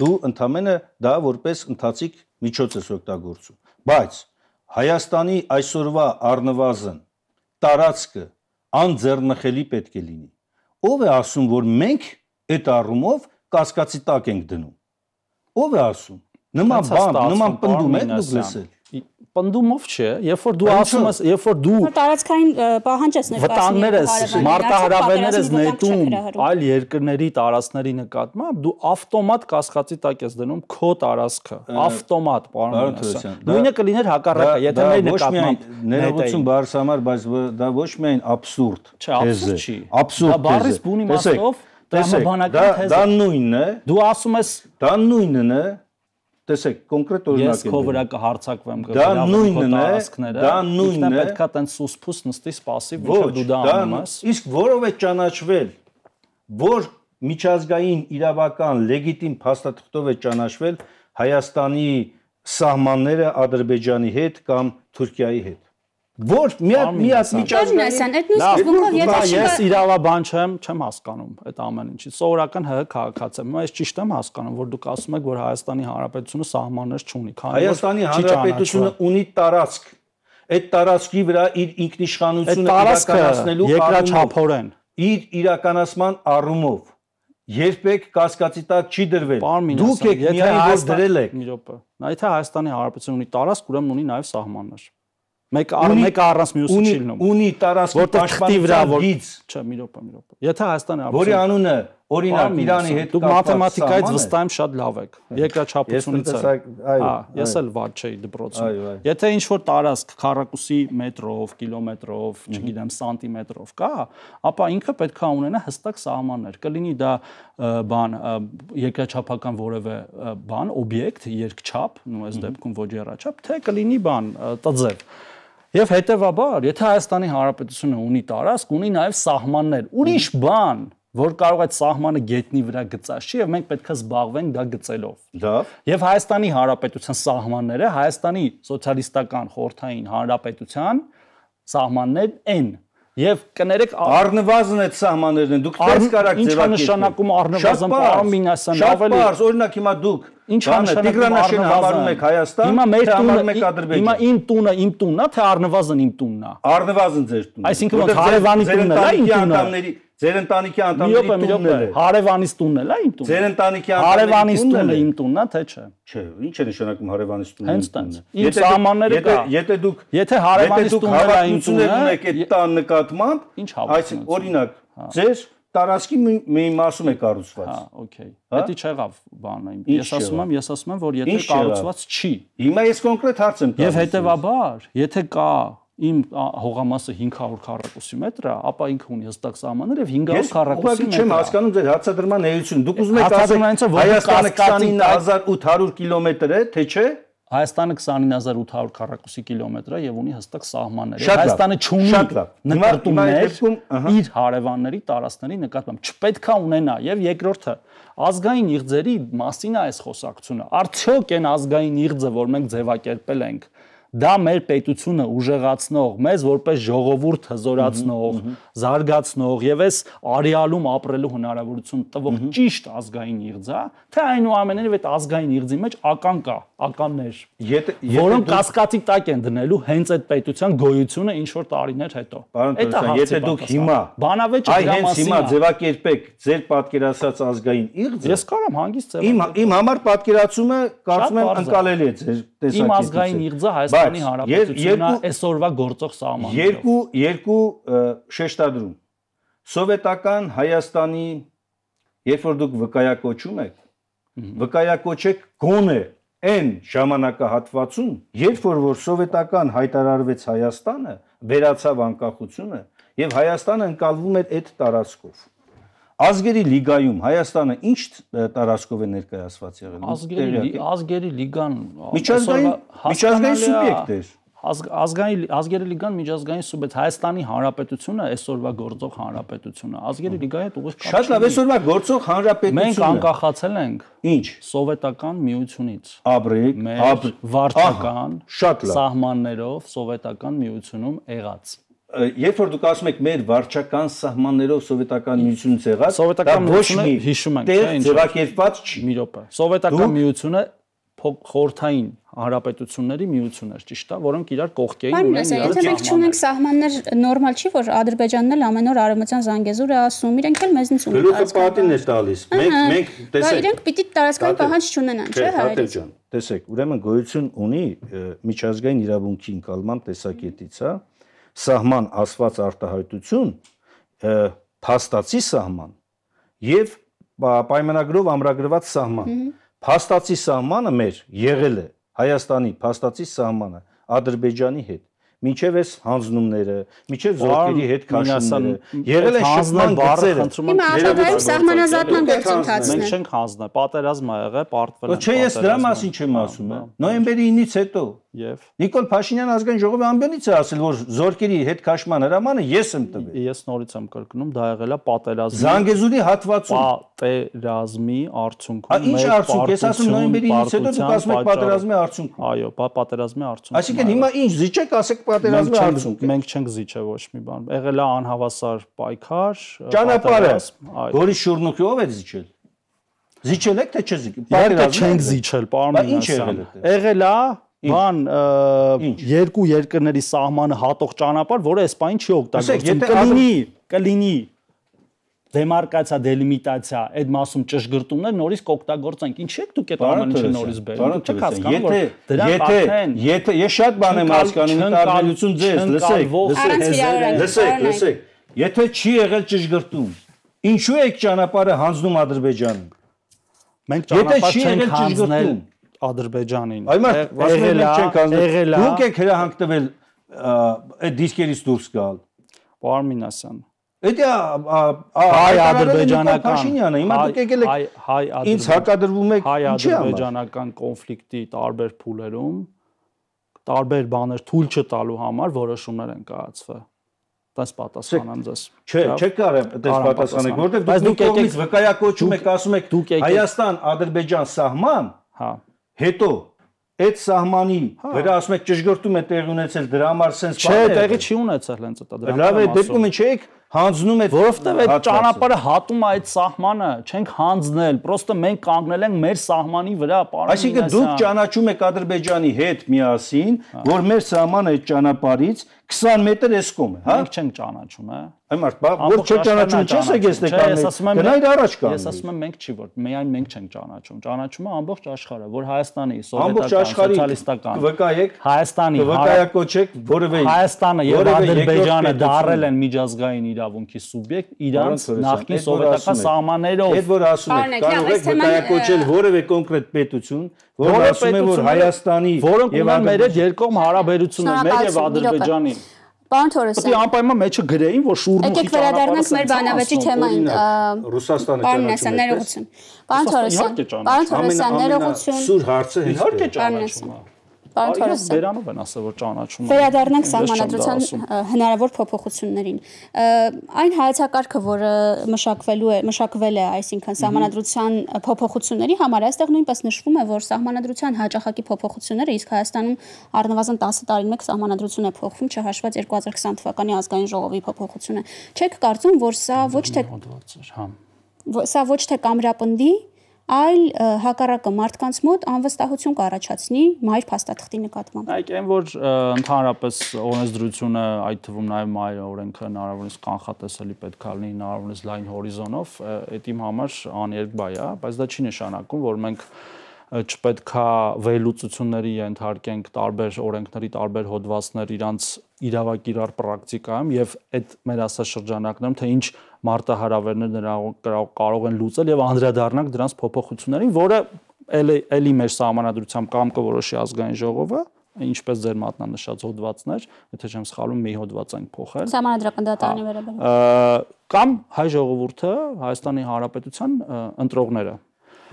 Դու ընդամենը դա որպես ընթացիկ միջոց ես օգտագործում։ Բայց Հայաստանի այսօրվա առնվազն տարածքը անձեռնխելի պետք է լինի։ Ո՞վ է ասում, որ մենք այդ առումով կասկածի տակ ենք դնում։ Ով է ասում։ Նման բան, նման պնդում եք դուք լսել պնդումով չէ, երբ որ դու ասում ես, երբ որ դու տարածքային պահանջ ես ներկայացնում, վտաններես, մարտահրավերներես նետում, այլ երկրների տարածքների նկատմամբ դու ավտոմատ կասկածի տակ ես դնում քո տարածքը, ավտոմատ, պարոն Մինասյան։ Նույնը կլիներ հակառակը, եթե մեր նկատմամբ ներողություն բարձ համար, բայց դա ոչ միայն աբսուրդ թեզ է, աբսուրդ թեզ է։ Դա բառից բունի մասով Տեսեք, դա նույնն է։ Դու ասում ես, դա նույնն է, տեսեք կոնկրետ օրինակ եմ ես քո վրա կհարցակվեմ գտնավեմ տարածքները դա նույնն է դա նույնն է պետքա տենց սուսփուս նստի սպասի որ դու դա անում ես իսկ որով է ճանաչվել որ միջազգային իրավական լեգիտիմ փաստաթղթով է ճանաչվել Հայաստանի սահմանները Ադրբեջանի հետ կամ Թուրքիայի հետ Ոչ, մի հատ մի հատ միջազգային։ Այդ նույն սկզբունքով եթե ես իրավաբան չեմ, չեմ հասկանում այդ ամեն ինչի։ Սովորական ՀՀ քաղաքացի եմ։ Ես ճիշտ եմ հասկանում, որ դուք ասում եք, որ Հայաստանի Հանրապետությունը սահմաններ չունի, քանի որ Հայաստանի Հանրապետությունը ունի տարածք։ Այդ տարածքի վրա իր ինքնիշխանությունը իրականացնելու երկրաչափորեն իր իրականացման առումով երբեք կասկածի տակ չի դրվել։ Դուք եք միայն որ դրել եք։ Մի րոպե։ Նա եթե Հայաստանի Հանրապետությունը ունի տարածք, ուրեմն ունի նաև սահմաններ։ Մեկ առ մեկ առանց մյուսը չի լինում։ Ունի տարածքի պաշտպանության գիծ, չէ, մի րոպե, մի րոպե։ Եթե Հայաստանը ապրում, որի անունը օրինակ Իրանի հետ դուք մաթեմատիկայից վստահ եմ շատ լավ եք։ Երկրաչափությունից է։ Այո, ես էլ վատ չէի դպրոցում։ Եթե ինչ որ տարածք քառակուսի մետրով, կիլոմետրով, չգիտեմ, սանտիմետրով կա, ապա ինքը պետքա ունենա հստակ սահմաններ։ Կլինի դա բան երկրաչափական որևէ բան, օբյեկտ, երկչափ, նո այս դեպքում ոչ երաչափ, թե կլինի բան, տձև Եվ հետեւաբար, եթե Հայաստանի Հանրապետությունը ունի տարածք, ունի նաև սահմաններ, ուրիշ բան, որ կարող այդ սահմանը գետնի վրա գծած չի եւ մենք պետք է զբաղվենք դա գծելով։ Լավ։ Եվ Հայաստանի Հանրապետության սահմանները Հայաստանի սոցիալիստական խորհրդային հանրապետության սահմաններ են։ Եվ կներեք առնվազն այդ սահմաններն են։ Դուք դες կարակ ձևակերպել։ Ինչա նշանակում առնվազն պարոն Մինասյան ավելի։ Շատ բարձ, օրինակ հիմա դուք Ինչ անշանակ Տիգրանաշենը համարում եք Հայաստան։ Հիմա մեր տունը Ադրբեջան։ Հիմա իմ տունը իմ տունն է, թե առնվազն իմ տունն է։ Առնվազն ձեր տունն է։ Այսինքն ոնց Հարևանի տունն է, իմ տունն է։ Ձեր ընտանիքի անդամների տունն է։ Հարևանիս տունն է, լա իմ տունն է։ Ձեր ընտանիքի անդամների տունն է, իմ տունն է, թե չէ։ Չէ, ի՞նչ է նշանակում հարևանիս տունն է։ Հենց տենց։ Իմ սահմանները կա։ Եթե դուք Եթե հարևանիս տունն է, իմ տունն է, եթե դուք հավատություն ունեք այդ տան նկատմամբ, ինչ հավատություն։ Այսինքն օրինակ, հա։ ձեր տարածքի մի մասում է կառուցված։ Հա, օքեյ։ Դա չեղավ բանը։ Ես ասում եմ, ես ասում եմ, որ եթե կառուցված չի։ Հիմա ես կոնկրետ հարց եմ տալիս։ Եվ հետեւաբար, եթե կա իմ հողամասը 500 քառակուսի մետր է, ապա ինքը ունի հստակ սահմաններ եւ 500 քառակուսի մետր։ Ես չեմ հասկանում ձեր հացադրման հեյություն։ Դուք ուզում եք ասել Հայաստանը 29800 կիլոմետր է, թե՞ չէ։ Հայաստանը 29800 քառակուսի կիլոմետր է եւ ունի հստակ սահմաններ։ Հայաստանը չունի նկարտումներ իր հարևանների տարածքների նկատմամբ։ Չպետքա ունենա եւ երկրորդը ազգային իղձերի մասին է այս խոսակցությունը։ Արդյոք այն ազգային իղձը, որ մենք ձևակերպել ենք, դա մեր պետությունը ուժեղացնող, մեզ որպես ժողովուրդ հզորացնող, զարգացնող եւ այս արիալում ապրելու հնարավորություն տվող ճիշտ ազգային իղձ է, թե այնուամենայնիվ այդ ազգային իղձի մեջ ական կա, ականներ, որոնք կասկածի տակ են դնելու հենց այդ պետության գոյությունը ինչ որ տարիներ հետո։ Պարոն Տուսյան, եթե դուք հիմա բանավեճը դրա մասին Այ հենց հիմա ձևակերպեք ձեր պատկերացած ազգային իղձը։ Ես կարող եմ հանգիստ ձևակերպել։ Իմ իմ համար պատկերացումը կարծում եմ ընկալելի է ձեր տեսակետից։ Իմ ազգային իղձը Հայաստան Հայաստանի Հանրապետությունը այսօրվա գործող սահմաններով։ Երկու երկու շեշտադրում։ Սովետական Հայաստանի երբ որ դուք վկայակոչում եք, վկայակոչեք գոնե այն ժամանակահատվածում, երբ որ որ սովետական հայտարարվեց Հայաստանը, վերացավ անկախությունը եւ Հայաստանը ընկալվում էր այդ տարածքով։ Ազգերի լիգայում Հայաստանը ինչ տարածքով է ներկայացված եղել։ Ազգերի ազգերի լիգան միջազգային միջազգային սուբյեկտ է։ Ազգային ազգերի լիգան միջազգային սուբյեկտ Հայաստանի Հանրապետությունը այսօրվա գործող հանրապետությունը ազգերի լիգայի հետ ուղղակի Շատ լավ, այսօրվա գործող հանրապետությունը։ Մենք անկախացել ենք։ Ինչ։ Սովետական միությունից։ Աբրիկ, ապ վարչական շատ լավ սահմաններով սովետական միությունում եղած երբ որ դուք ասում եք մեր վարչական սահմաններով սովետական միությունից եղած, սովետական միությունը հիշում ենք, չէ՞, ձևակերպված չի։ Մի րոպե։ Սովետական միությունը խորթային հանրապետությունների միություն էր, ճիշտ է, որոնք իրար կողքեին ունեն իրար։ Բայց եթե մենք չունենք սահմաններ, նորմալ չի, որ Ադրբեջանն էլ ամեն օր արևմտյան Զանգեզուր է ասում, իրենք էլ մեզնից ունեն։ Գլուխը պատին է տալիս։ Մենք մենք տեսեք։ Բայց իրենք պիտի տարածքային պահանջ չունենան, չէ՞, հայերից։ Ջան, տեսեք, ուրեմն գոյություն ունի միջազգային իրավունքի ընկալման տեսակետից, հա՞ սահման ասված արտահայտություն փաստացի սահման եւ պայմանագրով ամրագրված սահման։ Փաստացի սահմանը մեր եղել է Հայաստանի փաստացի սահմանը Ադրբեջանի հետ միջև էս հանձնումները, միջև զորքերի հետ քաշումները։ Եղել են շփման բառերը։ Հիմա արտադրում սահմանազատման գործընթացն է։ Մենք չենք հանձնել, պատերազմը եղել, պարտվել են։ Չէ, ես դրա մասին չեմ ասում։ Նոյեմբերի 9-ից հետո Եվ Նիկոլ Փաշինյան ազգային ժողովի ամբյոնից է ասել, որ զորքերի հետ քաշման հրամանը ես եմ տվել։ Ես նորից եմ կրկնում, դա եղել է պատերազմի Զանգեզուրի հատվածում։ Պատերազմի արդյունքում։ Ինչ արդյունք։ Ես ասում նոյեմբերի 9-ից հետո դուք ասում եք պատերազմի արդյունք։ Այո, բա պատերազմի արդյունք։ Այսինքն հիմա ինչ զիջեք, ասեք պատերազմի արդյունք։ Մենք չենք զիջե ոչ մի բան։ Եղել է անհավասար պայքար։ Ճանապարհը, որի շուրնուքով է զիջել։ Զիջել եք թե չզիջել։ Պատերազմը չենք զիջել, պարոն Մինասյան։ Եղել է բան երկու երկրների սահմանը հատող ճանապարհ, որը Իսպանիան չի օգտագործում։ Կլինի, կլինի դեմարկացիա, դելիմիտացիա, այդ մասում ճշգրտումներ նորից կօգտագործենք։ Ինչի՞ եք դուք այդ ամենը չնորից բերում։ Դուք չեք հասկանում, որ դրանք արդեն Եթե ես շատ բան եմ հասկանում, տարբերություն ձեզ, լսեք, լսեք, լսեք, լսեք։ Եթե չի եղել ճշգրտում, ինչու եք ճանապարհը հանձնում Ադրբեջանին։ Մենք ճանապարհ չենք հանձնել Ադրբեջանին։ Այո, եղել է, եղել է։ Դուք եք հրահանգտվել այդ դիսկերից դուրս գալ։ Պարոն Մինասյան։ Դա հայ ադրբեջանական Փաշինյանը, հիմա դուք եկել եք հայ ինձ հակադրվում եք ինչի՞ ադրբեջանական կոնֆլիկտի տարբեր փուլերում տարբեր բաներ թույլ չտալու համար որոշումներ են կայացվել տես պատասխանեմ ձեզ։ Չէ, չեք կարող տես պատասխանել, որովհետև դուք կողմից վկայակոչում եք, ասում եք Հայաստան-Ադրբեջան սահման, հա, Հետո այդ սահմանի հա։ վրա ասում եք ճշգրտում է տեղ ունեցել դրա համար sense բան է։ Չէ, տեղի չի ունեցել հենց այդ դրա։ Լավ է, դեպքում չեք հանձնում է որովհետև այդ ճանապարհը հատում է այդ սահմանը, չենք հանձնել, պրոստը մենք կանգնել ենք մեր սահմանի վրա, պարոն։ Այսինքն դուք ճանաչում եք Ադրբեջանի հետ միասին, հա։ որ մեր սահմանը այդ ճանապարից 20 մետր էս կողմ է, հա։ Մենք չենք ճանաչում, հա։ Այ մարդ, բա որ չի ճանաչում, չես է գեստե կամ։ Գնա իր առաջ կամ։ Ես ասում եմ մենք չի որ, միայն մենք չենք ճանաչում։ Ճանաչումը ամբողջ աշխարհը, որ Հայաստանի սովետական սոցիալիստական ԿՎԿ-եք, Հայաստանի հա- ԿՎԿ-ակոչեք որևէ Հայաստանը եւ Ադրբեջանը դարել են միջազգային իրավունքի սուբյեկտ իրանց նախկին սովետական սահմաններով։ Այդ որ ասում եք, հա, կարող եք ԿՎԿ-ակոչել որևէ կոնկրետ պետություն, որը ասում է որ Հայաստանի եւ Ադրբեջանի մեր եւ երկկողմ հարաբերությունները մեր եւ Ադրբեջանի Պարոն Թորոսյան։ Պետք է անպայման մեջը գրեին, որ շուրջ ու Եկեք վերադառնանք մեր բանավեճի թեմային։ Ռուսաստանը ճանաչում է։ Պարոն Թորոսյան, ներողություն։ Պարոն Թորոսյան, ներողություն։ Սուր հարցը հենց։ Իհարկե ճանաչում է։ Պարոն Թորոսյան։ Վերանով են ասել, որ ճանաչում են։ Վերադառնանք համանadrության հնարավոր փոփոխություններին։ Այն հայեցակարգը, որը մշակվելու է, մշակվել է, այսինքն համանadrության փոփոխությունների համար, այստեղ նույնպես նշվում է, որ համանadrության հաճախակի փոփոխությունները իսկ Հայաստանում առնվազն 10 տարին մեկ համանadrություն է փոխվում, չհաշված 2020 թվականի ազգային ժողովի փոփոխությունը։ Չեք կարծում, որ սա ոչ թե հա սա ոչ թե կամրապնդի այլ հակառակը մարդկանց մոտ անվստահություն կառաջացնի մայր փաստաթղթի նկատմամբ։ Այդ այն որ ընդհանրապես օրենսդրությունը, այդ թվում նաև մայր օրենքը հնարավորինս կանխատեսելի պետք է լինի հնարավորինս լայն հորիզոնով, այդ իմ համար աներկբա է, բայց դա չի նշանակում, որ մենք չպետքա վերլուծությունների ենթարկենք տարբեր օրենքների տարբեր հոդվածներ իրանց իրավակ իրար պրակտիկայում եւ այդ մեր ասա շրջանակներում թե ինչ մարտահրավերներ նրանք կարող են լուծել եւ անդրադառնանք դրանց փոփոխություններին, որը էլի էլի մեր համանadrությամբ կամ կորոշի ազգային ժողովը ինչպես ձեր մատնանշած հոդվածներ, եթե չեմ սխալվում, մի հոդված ենք փոխել։ Համանդրական հա, դատարանի վերաբերյալ։ Կամ հայ ժողովուրդը, Հայաստանի Հանրապետության ընտրողները։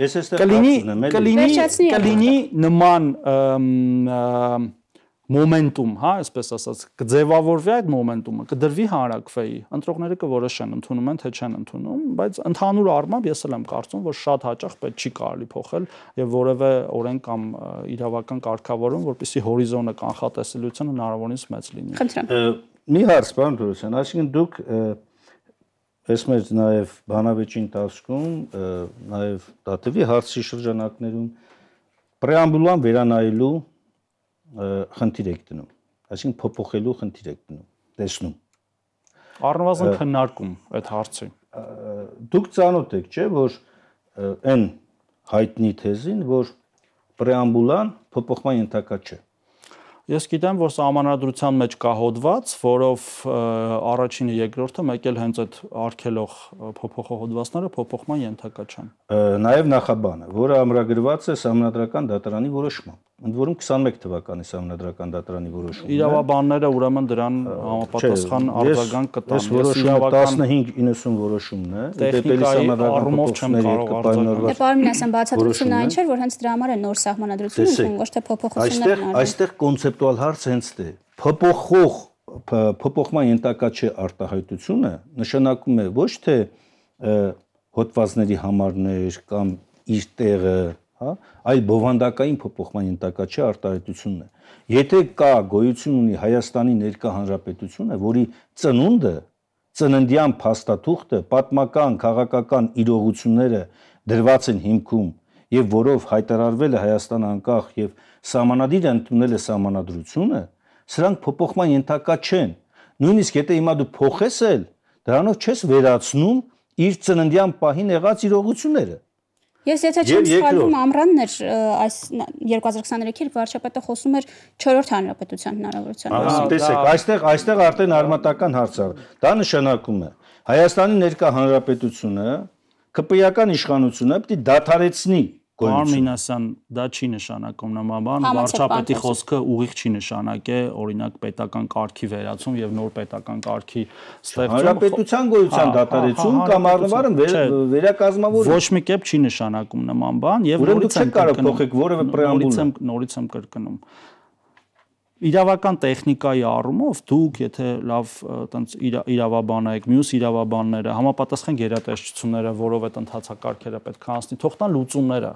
Ես էստեղ կլինի կլինի կլինի նման մոմենտում, հա, այսպես ասած, կձևավորվի այդ մոմենտումը, կդրվի հանրակրվեի։ Ընտրողները կորոշեն, ընդունում են թե չեն ընդունում, բայց ընդհանուր առմամբ ես էլ եմ կարծում, որ շատ հաճախ պետք չի կարելի փոխել եւ որևէ օրենք կամ իրավական կարգավորում, որպեսզի հորիզոնը կանխատեսելիությունը հնարավորինս մեծ լինի։ Խնդրեմ։ Մի հարց, պարոն Դուրսյան, այսինքն դուք ես մեջ նաեւ բանավեճին տասկում, նաեւ դատեվի հարցի շրջանակներում պրեամբուլան վերանայելու խնդիր եք դնում, այսինքն փոփոխելու խնդիր եք դնում, տեսնում։ Առնվազն քննարկում այդ հարցը։ Դուք ճանոթ եք, չէ՞, որ այն հայտնի թեզին, որ պրեամբուլան փոփոխման ենթակա չէ։ Ես գիտեմ, որ համանadrության մեջ կա հոդված, որով առաջինը, երկրորդը մեկ էլ հենց այդ արկելող փոփոխող հոդվածները փոփոխման ենթակա չեն։ Նաև նախաբանը, որը ամրագրված է համանadrական դատարանի որոշմամբ ընդ որում 21 թվականի համանդրական դատարանի որոշումն է։ Իրավաբանները ուրեմն դրան համապատասխան արձագանք կտան։ Ես որոշումը 1590 որոշումն է, դեպելի համանդրական փոփոխությունների հետ կպայմանավորված։ Դե պարոն ասեմ, բացատրությունն այն չէր, որ հենց դրա համար է նոր համանդրություն ուզում, ոչ թե փոփոխություններ արվում։ Այստեղ այստեղ կոնցեպտուալ հարց հենց դե։ Փոփոխող փոփոխման ենթակա չէ արտահայտությունը, նշանակում է ոչ թե հոտվածների համարներ կամ իր տեղը հա, այլ բովանդակային փոփոխման ենթակա արտահայտությունն է։ Եթե կա գոյություն ունի Հայաստանի ներկա հանրապետությունը, որի ծնունդը ծննդյան փաստաթուղթը պատմական քաղաքական իրողությունները դրված են հիմքում եւ որով հայտարարվել է Հայաստան անկախ եւ համանadիր ընդունել է համանadրությունը, սրանք փոփոխման ենթակա չեն։ Նույնիսկ եթե հիմա դու փոխես էլ, դրանով չես վերացնում իր ծննդյան պահին եղած իրողությունները։ Ես եթե չեմ սխալվում, ամրաններ այս 2023-ին վարչապետը խոսում էր 4-րդ հանրապետության հնարավորության մասին։ Տեսեք, այստեղ այստեղ արդեն արմատական հարց է։ Դա նշանակում է Հայաստանի ներկա հանրապետությունը քպիական իշխանությունը պիտի դադարեցնի գոյություն։ Արմինասյան դա չի նշանակում նոմաբան, վարչապետի խոսքը ուղիղ չի նշանակե, օրինակ պետական կարգի վերացում եւ նոր պետական կարգի ստեղծում։ Հանրապետության հա, գոյության հա, հա, դատարեցում կամ առնվարն վերակազմավորում։ Ոչ մի կերպ չի նշանակում նման բան եւ նորից եմ կարող փոխեք որևէ պրեամբուլ։ Նորից եմ կրկնում իրավական տեխնիկայի առումով դուք եթե լավ այտենց իրավաբանայեք, մյուս իրավաբանները, համապատասխան գերատեսչությունները, որով այդ ընթացակարգերը պետք է անցնի, թող տան լուծումները։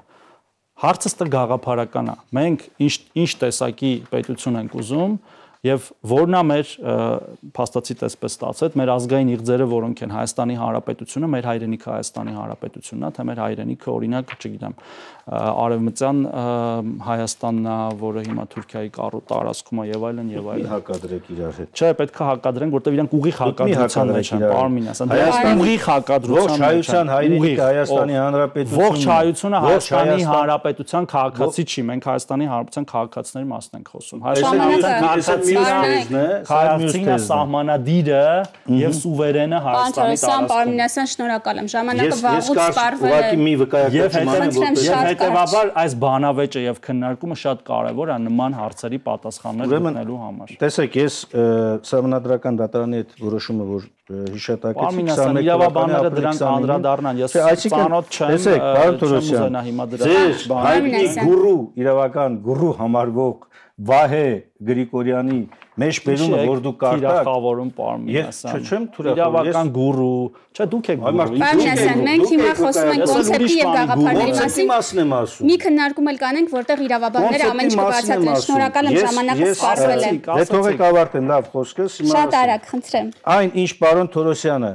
Հարցը ստր գաղափարական է։ Մենք ինչ ինչ տեսակի պետություն ենք ուզում, Եվ որն է մեր փաստացի տեսպես ստացած մեր ազգային իղձերը, որոնք են Հայաստանի Հանրապետությունը, մեր հայրենիքը Հայաստանի Հանրապետությունն է, թե մեր հայրենիքը օրինակ, չգիտեմ, արևմտյան Հայաստանն է, որը հիմա Թուրքիայի կառու տարածքում է եւ այլն եւ այլն։ Մի հակադրեք իրար հետ։ Չէ, պետք է հակադրեն, որտեղ իրանք ուղիղ հակադրության մեջ են, Արմին, ասեն, ուղիղ հակադրության մեջ։ Ողջ հայության հայրենիքը Հայաստանի Հանրապետությունը։ Ողջ հայությունը Հայաստանի Հանրապետության քաղաքացի չի, մենք Հայաստանի Հանրապետության քաղաքացիների մասն ենք խոսում։ Հայաստանի քաղաքացի թեզն է, Հայաստանը սահմանադիրը եւ սուվերենը Հայաստանի տարածքում։ Պարոն Պարմինասյան, շնորհակալ եմ։ Ժամանակը վաղուց սպառվել է։ Ես ուղղակի մի վկայակցում եմ, եւ հետեւաբար այս բանավեճը եւ քննարկումը շատ կարեւոր է նման հարցերի պատասխաններ գտնելու համար։ Տեսեք, ես սահմանադրական դատարանի այդ որոշումը, որ հիշատակեցի 21 իրավաբանները դրանք անդրադառնան ես ցանոթ չեմ տեսեք պարոն Թորոսյան ձեր հայտի գուրու իրավական գուրու համարվող Վահե Գրիգորյանի մեջ բերումը որ դու կարդաք իրախավորում Պարմինասյան։ Ես չեմ թուրը։ Իրավական գուրու, չէ դուք եք գուրու։ Պարմինասյան, մենք հիմա խոսում ենք կոնցեպտի եւ գաղափարների մասին։ Մասն եմ ասում։ Մի քննարկում էլ կանենք, որտեղ իրավաբանները ամեն ինչ կբացատրեն։ Շնորհակալ եմ ժամանակը սպառվել է։ Դե թողեք ավարտեմ, լավ խոսքս հիմա։ Շատ արագ, խնդրեմ։ Այն ինչ պարոն Թորոսյանը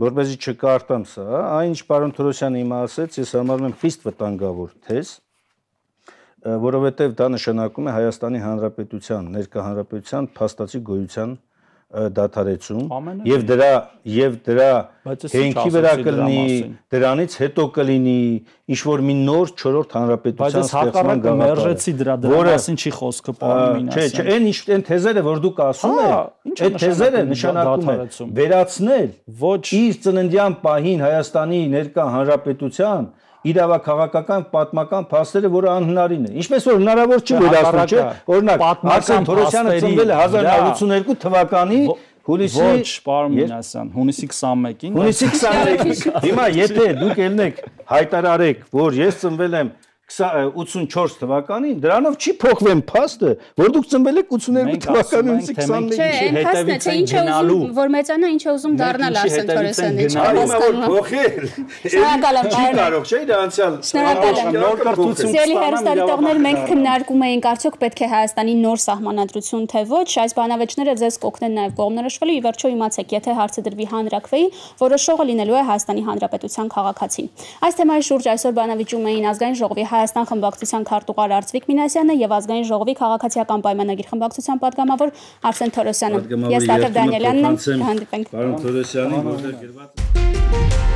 որպեսզի չկարտամ սա, այն ինչ պարոն Թորոսյանը հիմա ասեց, ես համարում եմ խիստ վտանգավոր թեզ որովհետև դա նշանակում է Հայաստանի Հանրապետության ներկայհանրապետության փաստացի գոյության դադարեցում եւ դրա եւ դրա հենքի վրա կլինի դրանից հետո կլինի ինչ որ մի նոր 4-րդ հանրապետության ստեղծման գաղափարը բայց մերժեցի դրա դրա մասին չի խոսքը պարոն Մինասյան չէ չէ այն ինչ այն թեզերը որ դուք ասում հա, եք այդ թեզերը նշանակում է վերացնել ոչ իր ծննդյան պահին Հայաստանի ներկա հանրապետության իրավաքաղաքական պատմական փաստերը, որը անհնարին է։ Ինչպես որ հնարավոր չի վերացնել, չէ՞։ Օրինակ, Արսեն Թորոսյանը ծնվել է 1982 թվականի Հունիսի ոչ, պարոն Մինասյան, հունիսի 21-ին։ Հունիսի 21-ին։ Հիմա եթե դուք ելնեք հայտարարեք, որ ես ծնվել եմ 1982 84 թվականին դրանով չի փոխվեն փաստը, որ դուք ծնվել եք 82 թվականին 21-ի հետևից են հա գնալու։ Որ մեծանա ինչ է հա ուզում դառնալ Արսեն Թորեսյանը, չի հասկանում։ Փոխել։ Շնորհակալ եմ, Պարոն։ Չի կարող, չէ՞, դա անցյալ։ Շնորհակալ եմ։ Նոր կրթություն։ Սիրելի հերոստատիտողներ, մենք քննարկում էինք արդյոք պետք է Հայաստանի նոր սահմանադրություն թե ոչ, այս բանավեճները ձեզ կօգնեն նաև կողմնորոշվելու ի վերջո իմացեք, եթե հարցը դրվի հանրակրվեի, որոշողը լինելու է Հայաստանի Հանրապետության քաղաքացին։ Այս թեմայի շուրջ այսօր բանավիճում էին ազգային ժողովի հայ Հայաստան խմբակցության քարտուղար Արծվիկ Մինասյանը եւ ազգային ժողովի քաղաքացիական պայմանագիր խմբակցության падգամավոր Արսեն Թորոսյանը։ Ես Տաթև Դանիելյանն եմ, հանդիպենք։ Պարոն Թորոսյանի, որտեղ գրված է